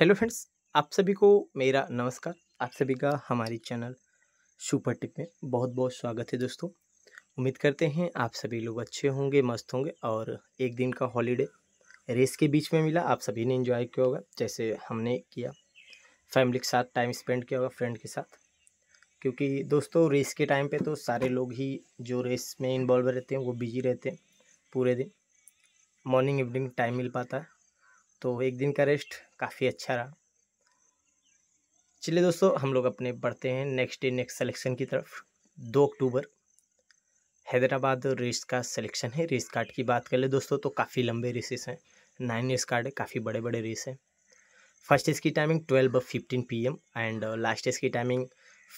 hello friends आप सभी को मेरा नमस्कार आप सभी का हमारी चैनल सुपर टिप में बहुत बहुत स्वागत है दोस्तों उम्मीद करते हैं आप सभी लोग अच्छे होंगे मस्त होंगे और एक दिन का हॉलीडे रेस के बीच में मिला आप सभी ने एंजॉय किया होगा जैसे हमने किया फैमिली के साथ टाइम स्पेंड किया होगा फ्रेंड के साथ क्योंकि दोस्तों रेस के टाइम पर तो सारे लोग ही जो रेस में इन्वॉल्व रहते हैं वो बिजी रहते हैं पूरे दिन मॉर्निंग इवनिंग टाइम मिल पाता है तो एक दिन का रेस्ट काफ़ी अच्छा रहा चलिए दोस्तों हम लोग अपने बढ़ते हैं नेक्स्ट डे नेक्स्ट सेलेक्शन की तरफ दो अक्टूबर हैदराबाद रेस का सिलेक्शन है रेस कार्ड की बात कर ले दोस्तों तो काफ़ी लंबे रेसेस हैं नाइन रेस कार्ड है काफ़ी बड़े बड़े रेस हैं फर्स्ट इसकी timing twelve fifteen P M and last इसकी timing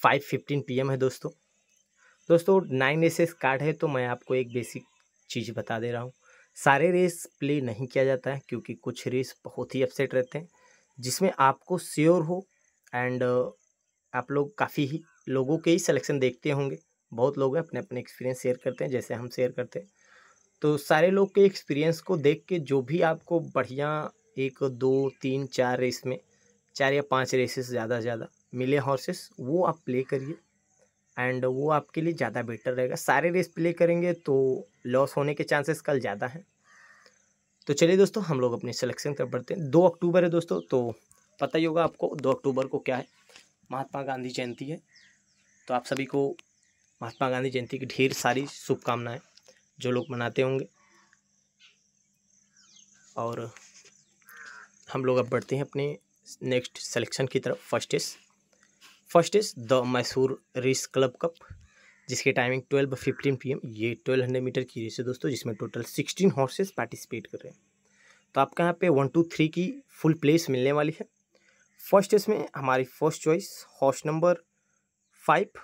five fifteen P M है दोस्तों दोस्तों नाइन रेसेस कार्ड है तो मैं आपको एक बेसिक चीज़ बता दे रहा हूँ सारे रेस प्ले नहीं किया जाता है क्योंकि कुछ रेस बहुत ही अपसेट रहते हैं जिसमें आपको श्योर हो एंड आप लोग काफ़ी ही लोगों के ही सिलेक्शन देखते होंगे बहुत लोग अपने अपने एक्सपीरियंस शेयर करते हैं जैसे हम शेयर करते हैं तो सारे लोग के एक्सपीरियंस को देख के जो भी आपको बढ़िया एक दो तीन चार रेस में चार या पांच रेसेस ज़्यादा से ज़्यादा मिले हॉर्सेस वो आप प्ले करिए एंड वो आपके लिए ज़्यादा बेटर रहेगा सारे रेस प्ले करेंगे तो लॉस होने के चांसेस कल ज़्यादा हैं तो चलिए दोस्तों हम लोग अपनी सिलेक्शन कर बढ़ते हैं दो अक्टूबर है दोस्तों तो पता ही होगा आपको दो अक्टूबर को क्या है महात्मा गांधी जयंती है तो आप सभी को महात्मा गांधी जयंती की ढेर सारी शुभकामनाएँ जो लोग मनाते होंगे और हम लोग अब बढ़ते हैं अपने नेक्स्ट सिलेक्शन की तरफ first is first is the Mysore race club cup जिसकी टाइमिंग ट्वेल्व फिफ्टीन पी ये ट्वेल्व हंड्रेड मीटर की रेस है दोस्तों जिसमें टोटल सिक्सटीन हॉर्सेस पार्टिसिपेट कर रहे हैं तो आपका यहाँ पे वन टू थ्री की फुल प्लेस मिलने वाली है फर्स्ट इसमें हमारी first choice horse number five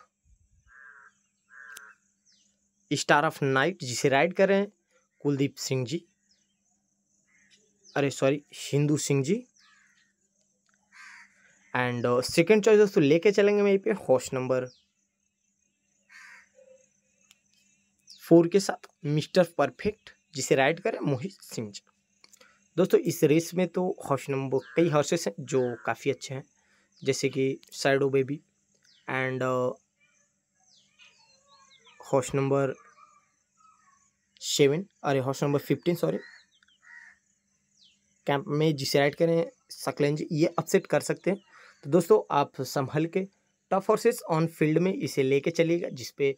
star of night जिसे राइड कर रहे हैं कुलदीप सिंह जी अरे sorry Hindu Singh ji and second choice दोस्तों लेके चलेंगे मेरी पे हॉर्स नंबर फोर के साथ मिस्टर परफेक्ट जिसे राइड करें मोहित सिंह जी दोस्तों इस रेस में तो हॉर्स नंबर कई हॉर्सेस हैं जो काफ़ी अच्छे हैं जैसे कि साइडो baby and horse number seven अरे horse number fifteen sorry camp में जिसे राइड करें सकलेंज ये अपसेट कर सकते हैं तो दोस्तों आप संभल के टफ हॉर्सेस ऑन फील्ड में इसे लेके चलिएगा जिसपे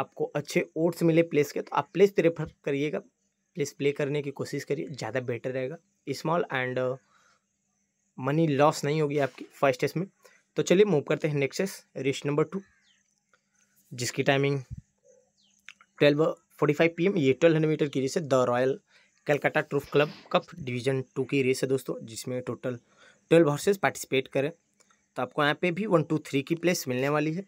आपको अच्छे ओट्स मिले प्लेस के तो आप प्लेस प्रेफर करिएगा प्लेस प्ले करने की कोशिश करिए ज़्यादा बेटर रहेगा स्मॉल एंड मनी लॉस नहीं होगी आपकी फर्स्ट टेस्ट में तो चलिए मूव करते हैं next test race number two जिसकी timing twelve forty five P M ये ट्वेल्व हंड्रेड मीटर की रेस है the royal Calcutta turf club cup division two की रेस है दोस्तों जिसमें टोटल ट्वेल्व हॉर्सेज पार्टिसिपेट करें तो आपको यहाँ पे भी वन टू थ्री की प्लेस मिलने वाली है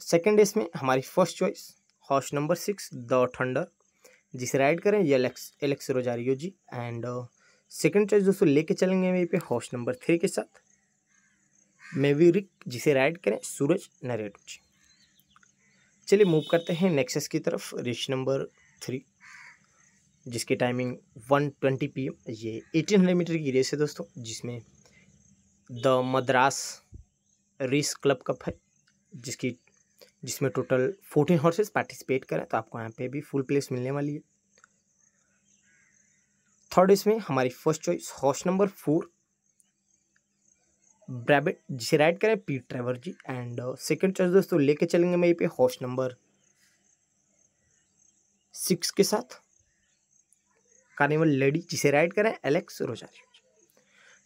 सेकेंड रेस में हमारी first choice horse number six the thunder जिसे राइड करें ये Alex Alex Rosario ji and second choice दोस्तों लेके चलेंगे वहीं पे हॉर्स नंबर थ्री के साथ मेविरिक जिसे राइड करें सूरज नरेटू जी चलिए मूव करते हैं नेक्सेस की तरफ रेस नंबर थ्री जिसकी टाइमिंग 120 ट्वेंटी पी ये हंड्रेड मीटर की रेस है दोस्तों जिसमें the Madras race club cup है जिसकी जिसमें टोटल 14 हॉर्सेस पार्टिसिपेट करें तो आपको यहाँ पे भी फुल प्लेस मिलने वाली है थर्ड इसमें हमारी first choice horse number four ब्रैबिट जिसे राइड करें Pete Trevor ji and second choice दोस्तों लेके चलेंगे मैं ये पे हॉर्स नंबर सिक्स के साथ कार्निवल लेडी जिसे राइड करें एलेक्स रोजा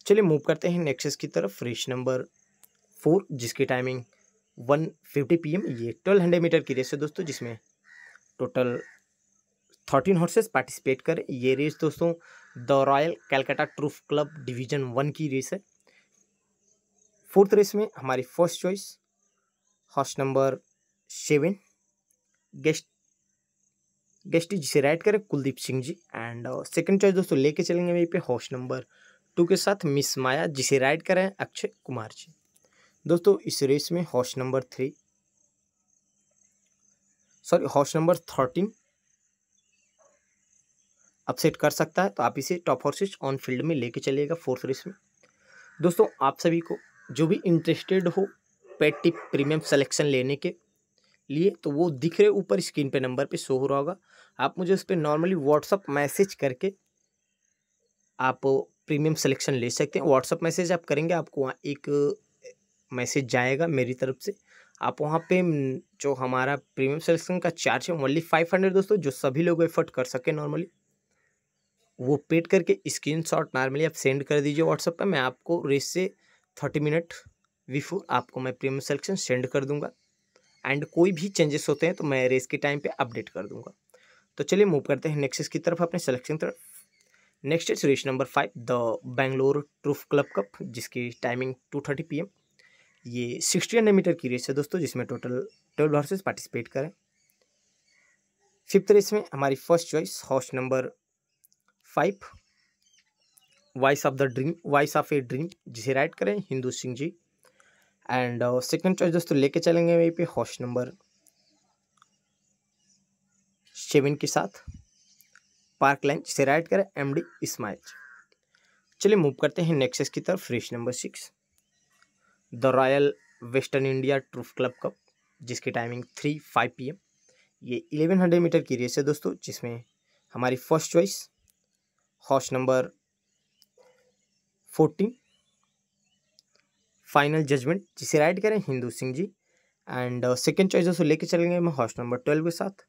चलिए मूव करते हैं नेक्सस की तरफ रेस नंबर फोर जिसकी टाइमिंग वन फिफ्टी पी ये ट्वेल्व हंड्रेड मीटर की रेस है दोस्तों जिसमें टोटल थर्टीन हॉर्सेस पार्टिसिपेट करें ये रेस दोस्तों the royal Calcutta turf club division one की रेस है फोर्थ रेस में हमारी first choice horse number seven guest guest जिसे राइट करें Kuldeep Singh ji and second choice दोस्तों लेके चलेंगे वहीं पे हाउस नंबर टू के साथ मिस माया जिसे राइट करें अक्षय कुमार जी दोस्तों इस रेस में horse number three sorry horse number thirteen upset कर सकता है तो आप इसे टॉप हॉर्सेस ऑन फील्ड में लेके चलिएगा फोर्थ रेस में दोस्तों आप सभी को जो भी इंटरेस्टेड हो पेटी प्रीमियम सेलेक्शन लेने के लिए तो वो दिख रहे ऊपर स्क्रीन पे नंबर पे शो हो रहा होगा आप मुझे उस पर नॉर्मली व्हाट्सअप मैसेज करके आप प्रीमियम सिलेक्शन ले सकते हैं व्हाट्सअप मैसेज आप करेंगे आपको वहाँ एक मैसेज जाएगा मेरी तरफ से आप वहाँ पे जो हमारा प्रीमियम सिलेक्शन का चार्ज है ओनली फाइव हंड्रेड दोस्तों जो सभी लोग एफर्ट कर सकें नॉर्मली वो पेड करके स्क्रीन शॉट नॉर्मली आप सेंड कर दीजिए व्हाट्सअप पर मैं आपको रेस से थर्टी मिनट बिफोर आपको मैं प्रीमियम सेलेक्शन सेंड कर दूँगा एंड कोई भी चेंजेस होते हैं तो मैं रेस के टाइम पे अपडेट कर दूंगा तो चलिए मूव करते हैं नेक्स्ट की तरफ अपने सिलेक्शन तरफ next is race number five the Bangalore turf club cup जिसकी टाइमिंग टू थर्टी पी ये सिक्सटी हंड्रेड मीटर की रेस है दोस्तों जिसमें टोटल ट्वेल्व हॉर्सेज पार्टिसिपेट करें फिफ्थ रेस में हमारी first choice horse number five voice of the dream voice of a dream जिसे राइड करें Hindu Singh ji and second choice दोस्तों लेके चलेंगे वहीं पे हॉस्ट नंबर सेवन के साथ पार्क लाइन से राइड करें एम डी इस्माइल चलिए मूव करते हैं नेक्सेस की तरफ race number six the royal western India turf club cup जिसकी timing three five P M ये इलेवन हंड्रेड मीटर की रेस है दोस्तों जिसमें हमारी first choice horse number fourteen final judgement जिसे राइट करें Hindu Singh ji and second choice दोस्तों लेके चलेंगे मैं हाउस नंबर ट्वेल्व के साथ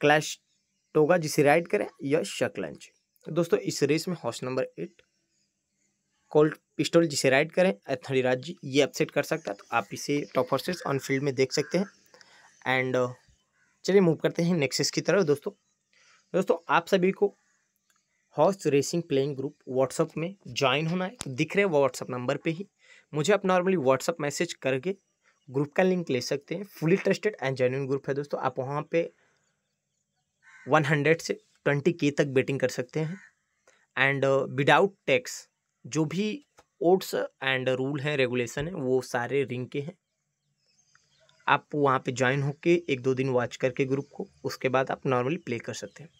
क्लैश टोगा जिसे राइड करें यश शकलंज तो दोस्तों इस रेस में horse number eight cold pistol जिसे राइड करें एथनी राज जी ये अपसेट कर सकता है तो आप इसे टॉप हॉर्सेस ऑन फील्ड में देख सकते हैं एंड चलिए मूव करते हैं नेक्सेस की तरफ दोस्तों दोस्तों आप सभी को horse racing playing group WhatsApp में ज्वाइन होना है दिख रहे व्हाट्सअप नंबर पे ही मुझे आप नॉर्मली व्हाट्सअप मैसेज करके ग्रुप का लिंक ले सकते हैं fully trusted and genuine group है दोस्तों आप वहाँ पे 100 से 20 के तक बेटिंग कर सकते हैं एंड विदाउट टैक्स जो भी ओट्स एंड रूल हैं रेगुलेशन है वो सारे रिंग के हैं आप वहाँ पे ज्वाइन होकर एक दो दिन वॉच करके ग्रुप को उसके बाद आप नॉर्मली प्ले कर सकते हैं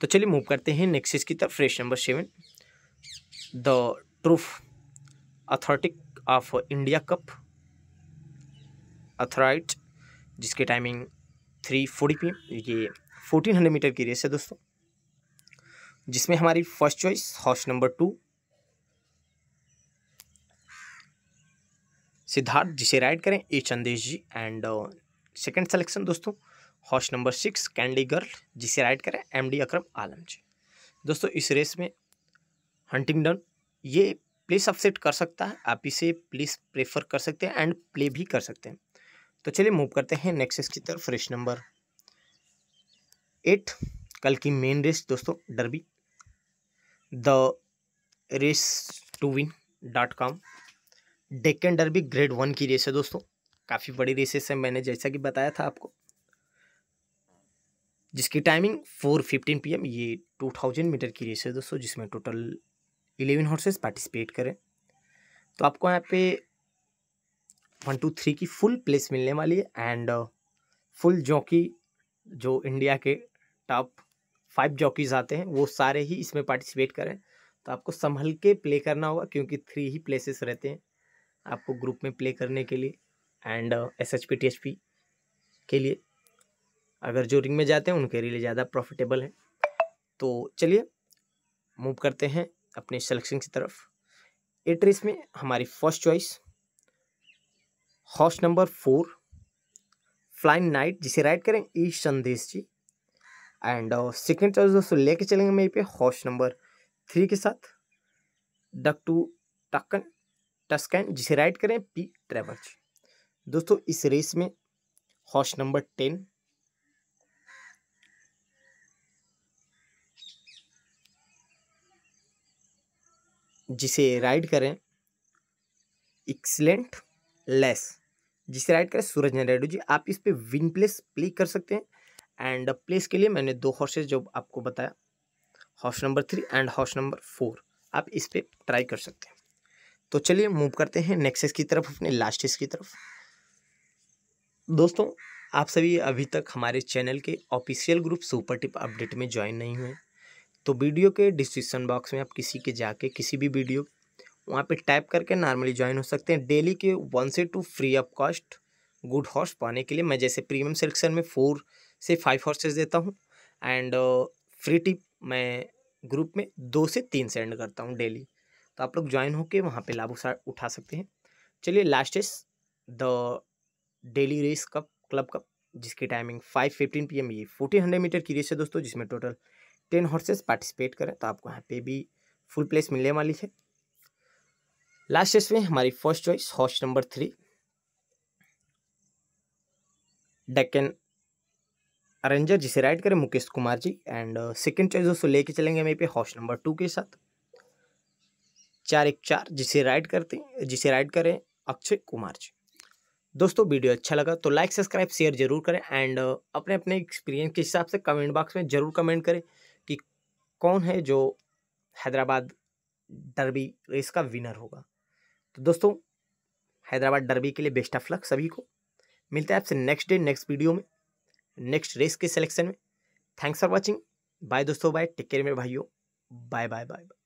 तो चलिए मूव करते हैं नेक्स्ट की तरफ फ्रेश number seven the turf authorities of India cup अथराइट जिसकी टाइमिंग थ्री फोर्टी पी ये फोर्टीन हंड्रेड मीटर की रेस है दोस्तों जिसमें हमारी first choice horse number two Siddharth जिसे राइड करें A Chandesh ji and second selection दोस्तों horse number six candy girl जिसे राइड करें एम डी अक्रम आलम जी दोस्तों इस रेस में हंटिंगडन ये प्लेस अपसेट कर सकता है आप इसे प्लीज प्रेफर कर सकते हैं एंड प्ले भी कर सकते हैं तो चलिए मूव करते हैं नेक्स्ट की तरफ रेस नंबर एट कल की मेन रेस दोस्तों derby the race to win dot com and derby grade one की रेस है दोस्तों काफ़ी बड़ी रेसेस है मैंने जैसा कि बताया था आपको जिसकी timing four fifteen P M ये टू थाउजेंड मीटर की रेस है दोस्तों जिसमें टोटल इलेवन हॉर्सेस पार्टिसिपेट करें तो आपको यहाँ पे वन टू थ्री की फुल प्लेस मिलने वाली है एंड फुल जॉकी जो इंडिया के टॉप फाइव जॉकीज आते हैं वो सारे ही इसमें पार्टिसिपेट करें तो आपको संभल के प्ले करना होगा क्योंकि थ्री ही प्लेसेस रहते हैं आपको ग्रुप में प्ले करने के लिए and S H P T H P के लिए अगर जो रिंग में जाते हैं उनके लिए ज़्यादा प्रॉफिटेबल है तो चलिए मूव करते हैं अपने सेलेक्शन की तरफ एट रेस में हमारी first choice horse number four flying knight जिसे राइड करें ई संदेश जी एंड सेकेंड चॉइस दोस्तों लेके चलेंगे मेरे पे हॉर्स नंबर थ्री के साथ डक टू टक्कन टस्कैन जिसे राइड करें पी ट्रेवर जी दोस्तों इस रेस में हॉर्स नंबर टेन जिसे राइड करें एक्सलेंट लेस जिसे राइड करें सूरज नारायण रेड्डी जी आप इस पर विन प्लेस प्ले कर सकते हैं एंड प्लेस के लिए मैंने दो हॉर्सेज जो आपको बताया horse number three and horse number four आप इस पर ट्राई कर सकते हैं तो चलिए मूव करते हैं नेक्सेस की तरफ अपने लास्ट की तरफ दोस्तों आप सभी अभी तक हमारे चैनल के official group super tip update में ज्वाइन नहीं हुए तो वीडियो के डिस्क्रिप्सन बॉक्स में आप किसी के जाके किसी भी वीडियो वहाँ पे टाइप करके नॉर्मली ज्वाइन हो सकते हैं डेली के वन से two free of cost good horse पाने के लिए मैं जैसे प्रीमियम सेलेक्शन में फोर से फाइव हॉर्सेज देता हूँ एंड फ्री टिप मैं ग्रुप में दो से तीन सेंड करता हूँ डेली तो आप लोग ज्वाइन होकर वहाँ पर लाभ उठा सकते हैं चलिए last is the daily race cup club cup जिसकी timing five fifteen P M ये फोर्टीन हंड्रेड मीटर की रेस है दोस्तों जिसमें टोटल टेन हॉर्सेस पार्टिसिपेट करें तो आपको यहाँ पे भी फुल प्लेस मिलने वाली है लास्ट रेस में हमारी first choice horse number three Deccan arranger जिसे राइड करें Mukesh Kumar ji and second choice दोस्तों लेके चलेंगे मेरे पे हॉर्स नंबर टू के साथ चार एक चार जिसे राइड करते जिसे राइड करें अक्षय कुमार जी दोस्तों वीडियो अच्छा लगा तो लाइक सब्सक्राइब शेयर जरूर करें एंड अपने अपने एक्सपीरियंस के हिसाब से कमेंट बॉक्स में जरूर कमेंट करें कौन है जो हैदराबाद डरबी रेस का विनर होगा तो दोस्तों हैदराबाद डरबी के लिए बेस्ट ऑफ लक सभी को मिलता है आपसे नेक्स्ट डे नेक्स्ट वीडियो में नेक्स्ट रेस के सिलेक्शन में थैंक्स फॉर वॉचिंग बाय दोस्तों बाय टेक केयर मेरे भाइयों बाय बाय बाय बाय